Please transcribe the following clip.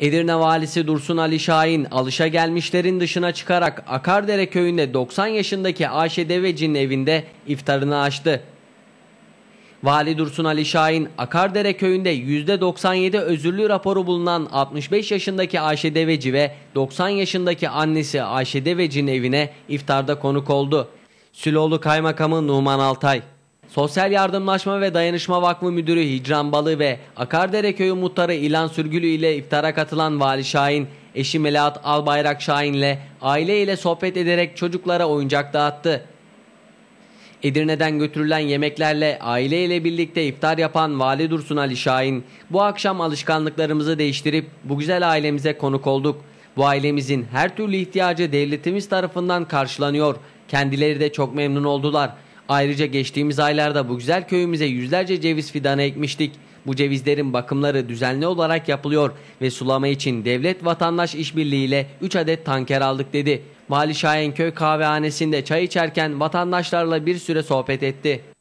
Edirne valisi Dursun Ali Şahin alışa gelmişlerin dışına çıkarak Akardere köyünde 90 yaşındaki Ayşe Devecin evinde iftarını açtı. Vali Dursun Ali Şahin, Akardere köyünde %97 özürlü raporu bulunan 65 yaşındaki Ayşe Deveci ve 90 yaşındaki annesi Ayşe Deveci'nin evine iftarda konuk oldu. Süloğlu Kaymakamı Numan Altay Sosyal Yardımlaşma ve Dayanışma Vakfı Müdürü Hicran Balı ve Akardere Köyü Muhtarı İlan Sürgülü ile iftara katılan Vali Şahin, eşi Melahat Albayrak Şahin ile aile ile sohbet ederek çocuklara oyuncak dağıttı. Edirne'den götürülen yemeklerle aile ile birlikte iftar yapan Vali Dursun Ali Şahin, bu akşam alışkanlıklarımızı değiştirip bu güzel ailemize konuk olduk. Bu ailemizin her türlü ihtiyacı devletimiz tarafından karşılanıyor. Kendileri de çok memnun oldular.'' Ayrıca geçtiğimiz aylarda bu güzel köyümüze yüzlerce ceviz fidanı ekmiştik. Bu cevizlerin bakımları düzenli olarak yapılıyor ve sulama için devlet vatandaş işbirliğiyle 3 adet tanker aldık dedi. Vali Şahin köy kahvehanesinde çay içerken vatandaşlarla bir süre sohbet etti.